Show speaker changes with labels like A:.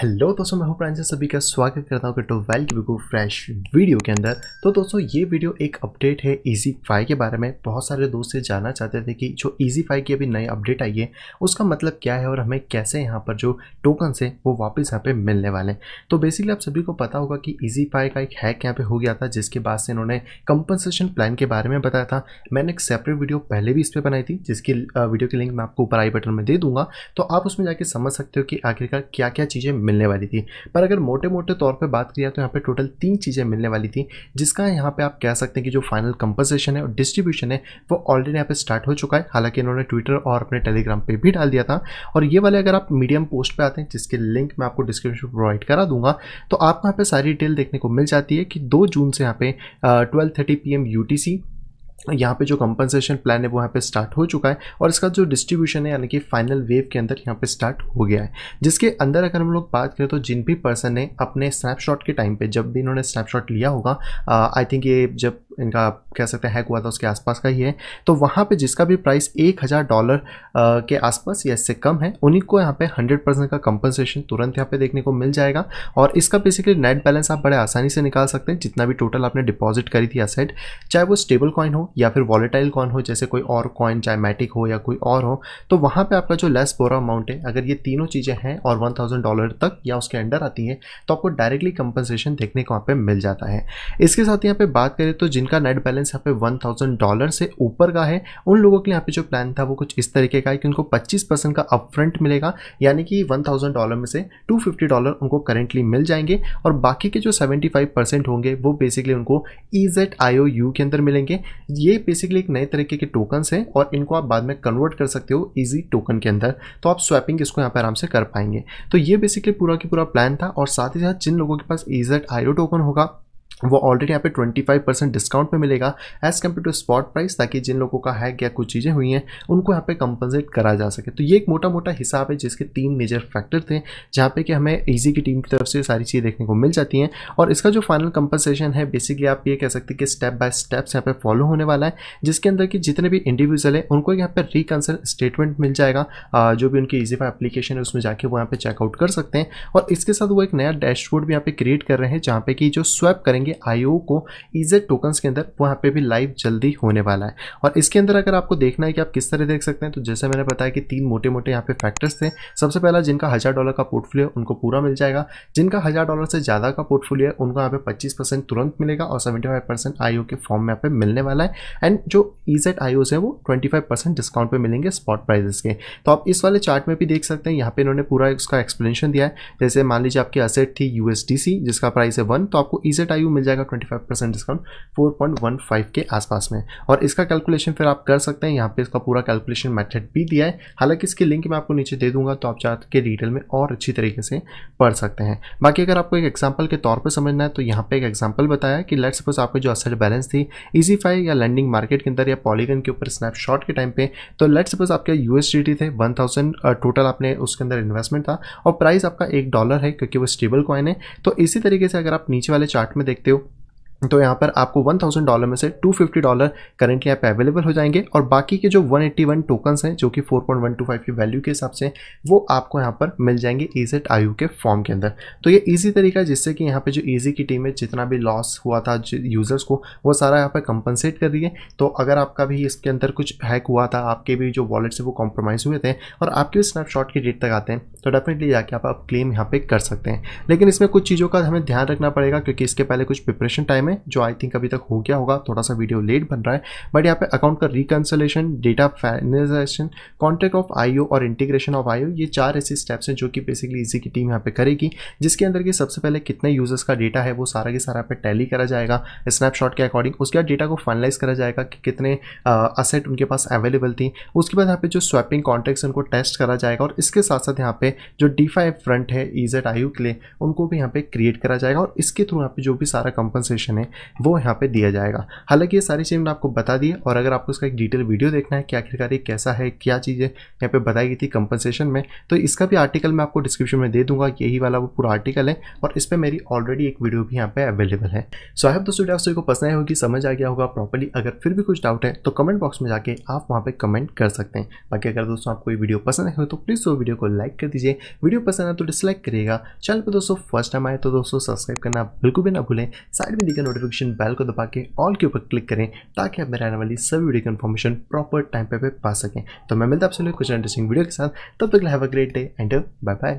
A: Hello दोस्तों मैं हूं से सभी का स्वागत करता हूं टू वेल की बिल्कुल फ्रेश वीडियो के अंदर तो दोस्तों ये वीडियो एक अपडेट है इजी फाई के बारे में बहुत सारे दोस्त ये जानना चाहते थे कि जो इजी फाई की अभी नई अपडेट आई है उसका मतलब क्या है और हमें कैसे यहाँ पर जो टोकन हैं वो वापस यहाँ पर मिलने वाले हैं तो बेसिकली आप सभी को पता होगा कि ईजी फाई का एक हैक यहाँ पर हो गया था जिसके बाद से इन्होंने कंपनसेशन प्लान के बारे में बताया था मैंने एक सेपरेट वीडियो पहले भी इस पर बनाई थी जिसकी वीडियो की लिंक मैं आपको ऊपर आई बटन में दे दूंगा तो आप उसमें जाके समझ सकते हो कि आखिरकार क्या क्या चीज़ें मिलने वाली थी पर अगर मोटे मोटे तौर पर बात किया तो यहाँ पर टोटल तीन चीज़ें मिलने वाली थी जिसका यहाँ पर आप कह सकते हैं कि जो फाइनल कंपोजिशन है और डिस्ट्रीब्यूशन है वो ऑलरेडी यहाँ पर स्टार्ट हो चुका है हालांकि इन्होंने ट्विटर और अपने टेलीग्राम पर भी डाल दिया था और ये वाले अगर आप मीडियम पोस्ट पर आते हैं जिसके लिंक मैं आपको डिस्क्रिप्शन प्रोवाइड करा दूंगा तो आप यहाँ पर सारी डिटेल देखने को मिल जाती है कि दो जून से यहाँ पे twelve thirty P M U T C यहाँ पे जो कंपनसेशन प्लान है वो यहाँ पे स्टार्ट हो चुका है और इसका जो डिस्ट्रीब्यूशन है यानी कि फाइनल वेव के अंदर यहाँ पे स्टार्ट हो गया है जिसके अंदर अगर हम लोग बात करें तो जिन भी पर्सन ने अपने स्नैपशॉट के टाइम पे जब भी इन्होंने स्नैपशॉट लिया होगा आई थिंक ये जब इनका कह सकते हैं हैक हुआ था उसके आसपास का ही है तो वहाँ पे जिसका भी प्राइस एक हज़ार डॉलर के आसपास या इससे कम है उन्हीं को यहाँ पे हंड्रेड परसेंट का कंपनसेशन तुरंत यहाँ पे देखने को मिल जाएगा और इसका बेसिकली नेट बैलेंस आप बड़े आसानी से निकाल सकते हैं जितना भी टोटल आपने डिपॉजिट करी थी असेट चाहे वो स्टेबल कॉइन हो या फिर वॉलेटाइल कॉइन हो जैसे कोई और कॉइन चाहे मैटिक हो या कोई और हो तो वहाँ पर आपका जो लेस बोरा अमाउंट है अगर ये तीनों चीज़ें हैं और वन थाउजेंड डॉलर तक या उसके अंडर आती हैं तो आपको डायरेक्टली कंपनसेशन देखने को वहाँ पर मिल जाता है इसके साथ यहाँ पे बात करें तो जिन जिनका नेट बैलेंस यहाँ पे वन थाउजेंड डॉलर से ऊपर का है उन लोगों के लिए यहाँ पे जो प्लान था वो कुछ इस तरीके का है कि उनको पच्चीस परसेंट का अपफ्रंट मिलेगा यानी कि वन थाउजेंड डॉलर में से टू फिफ्टी डॉलर उनको करेंटली मिल जाएंगे और बाकी के जो सेवेंटी फाइव परसेंट होंगे वो बेसिकली उनको E Z I O you के अंदर मिलेंगे ये बेसिकली एक नए तरीके के टोकन्स हैं और इनको आप बाद में कन्वर्ट कर सकते हो ईजी e टोकन के अंदर तो आप स्वैपिंग इसको यहाँ पर आराम से कर पाएंगे तो ये बेसिकली पूरा की पूरा प्लान था और साथ ही साथ जिन लोगों के पास E Z I O token होगा वो ऑलरेडी यहाँ पे 25 परसेंट डिस्काउंट में मिलेगा as compare to spot price ताकि जिन लोगों का हैक या कुछ चीज़ें हुई हैं उनको यहाँ पे कंपनसेट करा जा सके तो ये एक मोटा मोटा हिसाब है जिसके तीन मेजर फैक्टर थे जहाँ पे कि हमें ईजी की टीम की तरफ से सारी चीज़ें देखने को मिल जाती हैं और इसका जो फाइनल कंपनसेशन है बेसिकली आप ये कह सकते हैं कि स्टेप बाय स्टेप्स यहाँ पर फॉलो होने वाला है जिसके अंदर कि जितने भी इंडिविजुअल हैं उनको यहाँ पर रिकनसल स्टेटमेंट मिल जाएगा जो भी उनकी ईजी फाई एप्लीकेशन है उसमें जाके वो यहाँ पर चेकआउट कर सकते हैं और इसके साथ वो एक नया डैशबोर्ड भी यहाँ पर क्रिएट कर रहे हैं जहाँ पे कि जो स्वैप करेंगे करेंगे आईओ को ईजेड टोकन्स के अंदर वहाँ पे भी लाइव जल्दी होने वाला है और इसके अंदर अगर आपको देखना है कि आप किस तरह देख सकते हैं तो जैसे मैंने बताया कि तीन मोटे मोटे यहाँ पे फैक्टर्स थे सबसे पहला जिनका हज़ार डॉलर का पोर्टफोलियो उनको पूरा मिल जाएगा जिनका हज़ार डॉलर से ज़्यादा का पोर्टफोलियो है उनको यहाँ पे पच्चीस परसेंट तुरंत मिलेगा और सेवेंटी परसेंट आईओ के फॉर्म में यहाँ पे मिलने वाला है एंड जो ईजेड आईओ है वो ट्वेंटी डिस्काउंट पर मिलेंगे स्पॉट प्राइजेस के तो आप इस वाले चार्ट में भी देख सकते हैं यहाँ पे इन्होंने पूरा उसका एक्सप्लेनेशन दिया है जैसे मान लीजिए आपकी असेट थी यूएसडीसी जिसका प्राइस है वन तो आपको ईजेड आईओ मिल जाएगा 25 परसेंट डिस्काउंट 4.15 के आसपास में और इसका कैलकुलेशन फिर आप कर सकते हैं यहाँ पे इसका पूरा कैलकुलेशन मेथड भी दिया है हालांकि इसकी लिंक मैं आपको नीचे दे दूंगा तो आप चाहते के डिटेल में और अच्छी तरीके से पढ़ सकते हैं बाकी अगर आपको एक एग्जाम्पल के तौर पर समझना है तो यहाँ पर एक एग्जाम्पल बताया कि लेट सपोज आपकी जो असल बैलेंस थी ईजी या लैंडिंग मार्केट के अंदर या पॉलीगन के ऊपर स्नैपशॉट के टाइम पर तो लेट सपोज आपके यूएसडी थे 1000 टोटल आपने उसके अंदर इन्वेस्टमेंट था और प्राइस आपका एक डॉलर है क्योंकि वो स्टेबल कॉइन है तो इसी तरीके से अगर आप नीचे वाले चार्ट में देखते you. तो यहाँ पर आपको 1000 डॉलर में से 250 डॉलर करेंटली आप अवेलेबल हो जाएंगे और बाकी के जो 181 टोकन्स हैं जो कि 4.125 की वैल्यू के हिसाब से वो आपको यहाँ पर मिल जाएंगे ईजेट आयु के फॉर्म के अंदर तो ये ईजी तरीका है जिससे कि यहाँ पे जो ईजी की टीम है जितना भी लॉस हुआ था यूज़र्स को वो सारा यहाँ पर कंपनसेट कर दिए तो अगर आपका भी इसके अंदर कुछ हैक हुआ था आपके भी जो वॉलेट से वो कॉम्प्रोमाइज़ हुए थे और आपके भी स्नैपशॉट की डेट तक आते हैं तो डेफिनेटली जाके आप क्लेम यहाँ पर कर सकते हैं लेकिन इसमें कुछ चीज़ों का हमें ध्यान रखना पड़ेगा क्योंकि इसके पहले कुछ प्रिपरेशन टाइम में जो आई थिंक अभी तक हो गया होगा थोड़ा सा वीडियो लेट बन रहा है बट यहाँ पे अकाउंट का reconciliation data finalization contract of IO और इंटीग्रेशन ऑफ आईओ ये चार ऐसे स्टेप्स हैं जो कि बेसिकली इसी की टीम यहाँ पे करेगी जिसके अंदर की सबसे पहले कितने यूजर्स का डेटा है वो सारा के सारा पे टैली करा जाएगा स्नैपशॉट के अकॉर्डिंग उसके बाद डेटा को फाइनलाइज करा जाएगा कि कितने असेट उनके पास अवेलेबल थी उसके बाद यहाँ पे जो स्वैपिंग कॉन्ट्रैक्ट्स उनको टेस्ट करा जाएगा और इसके साथ साथ यहाँ पे जो डी फ्रंट है ईजेड e आयु के लिए उनको भी यहाँ पे क्रिएट करा जाएगा और इसके थ्रू यहाँ पे जो भी सारा कंपनसेशन में वो यहाँ पे दिया जाएगा हालांकि ये सारी चीज़ें मैंने आपको बता दी और अगर आपको इसका एक डिटेल वीडियो देखना है कि आखिरकार ये कैसा है क्या चीज़ें यहाँ पे बताई गई थी कंपनसेशन में तो इसका भी आर्टिकल मैं आपको डिस्क्रिप्शन में दे दूंगा यही वाला वो पूरा आर्टिकल है और इस पर मेरी ऑलरेडी एक वीडियो भी यहाँ पे अवेलेबल है सो आई हैव दोस्तों डाउट को पसंद आए होगी समझ आ गया होगा प्रॉपरली अगर फिर भी कुछ डाउट है तो कमेंट बॉक्स में जाके आप वहाँ पर कमेंट कर सकते हैं बाकी अगर दोस्तों आपको ये वीडियो पसंद है तो प्लीज़ वो वीडियो को लाइक कर दीजिए वीडियो पसंद है तो डिसलाइक करिएगा चैनल पर दोस्तों फर्स्ट टाइम आए तो दोस्तों सब्सक्राइब करना बिल्कुल भी ना भूलें साइड में दिखा नोटिफिकेशन बेल को दबा के ऑल के ऊपर क्लिक करें ताकि आप मेरे आने वाली सभी वीडियो की इन्फॉर्मेशन प्रॉपर टाइम पे, पा सकें तो मैं मिलता आपसे कुछ इंटरेस्टिंग वीडियो के साथ तब तक have a great day and bye bye